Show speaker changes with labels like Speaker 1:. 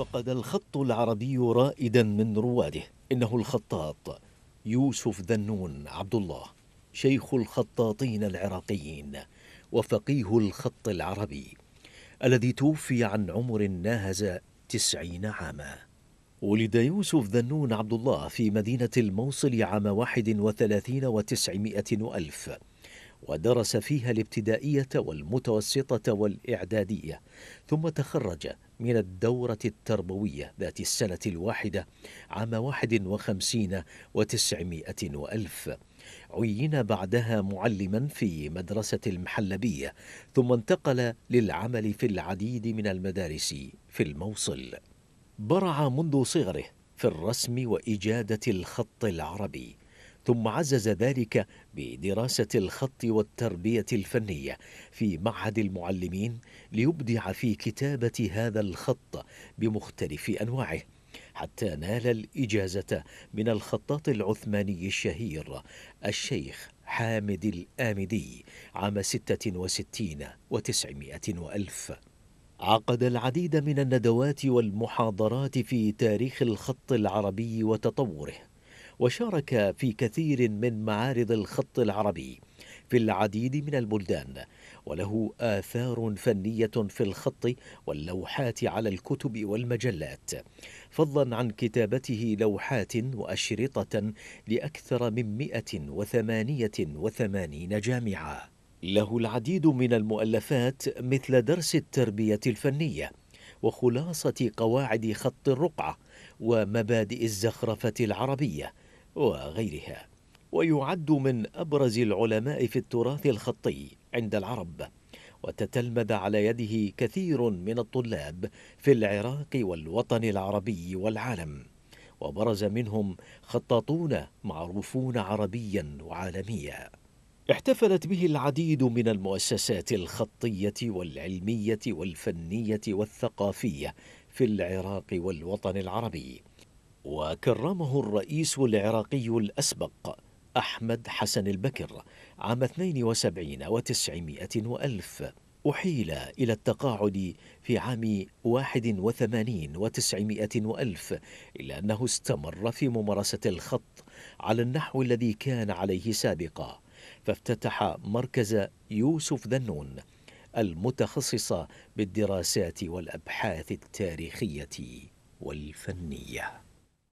Speaker 1: فقد الخط العربي رائدا من رواده إنه الخطاط يوسف ذنون عبد الله شيخ الخطاطين العراقيين وفقيه الخط العربي الذي توفي عن عمر ناهز تسعين عاما ولد يوسف ذنون عبد الله في مدينة الموصل عام واحد وثلاثين وتسعمائة وألف ودرس فيها الابتدائية والمتوسطة والإعدادية ثم تخرج من الدورة التربوية ذات السنة الواحدة عام 51 وخمسين وتسعمائة وألف عين بعدها معلما في مدرسة المحلبية ثم انتقل للعمل في العديد من المدارس في الموصل برع منذ صغره في الرسم وإجادة الخط العربي ثم عزز ذلك بدراسة الخط والتربية الفنية في معهد المعلمين ليبدع في كتابة هذا الخط بمختلف أنواعه حتى نال الإجازة من الخطاط العثماني الشهير الشيخ حامد الآمدي عام 66 و900 وألف عقد العديد من الندوات والمحاضرات في تاريخ الخط العربي وتطوره وشارك في كثير من معارض الخط العربي في العديد من البلدان وله آثار فنية في الخط واللوحات على الكتب والمجلات فضلا عن كتابته لوحات وأشرطة لأكثر من 188 جامعة له العديد من المؤلفات مثل درس التربية الفنية وخلاصة قواعد خط الرقعة ومبادئ الزخرفة العربية وغيرها ويعد من أبرز العلماء في التراث الخطي عند العرب وتتلمذ على يده كثير من الطلاب في العراق والوطن العربي والعالم وبرز منهم خطاطون معروفون عربيا وعالميا احتفلت به العديد من المؤسسات الخطيه والعلميه والفنيه والثقافيه في العراق والوطن العربي وكرمه الرئيس العراقي الأسبق أحمد حسن البكر عام 72 وتسعمائة وألف أحيل إلى التقاعد في عام 81 وتسعمائة وألف إلا أنه استمر في ممارسة الخط على النحو الذي كان عليه سابقا فافتتح مركز يوسف ذنون المتخصص بالدراسات والأبحاث التاريخية والفنية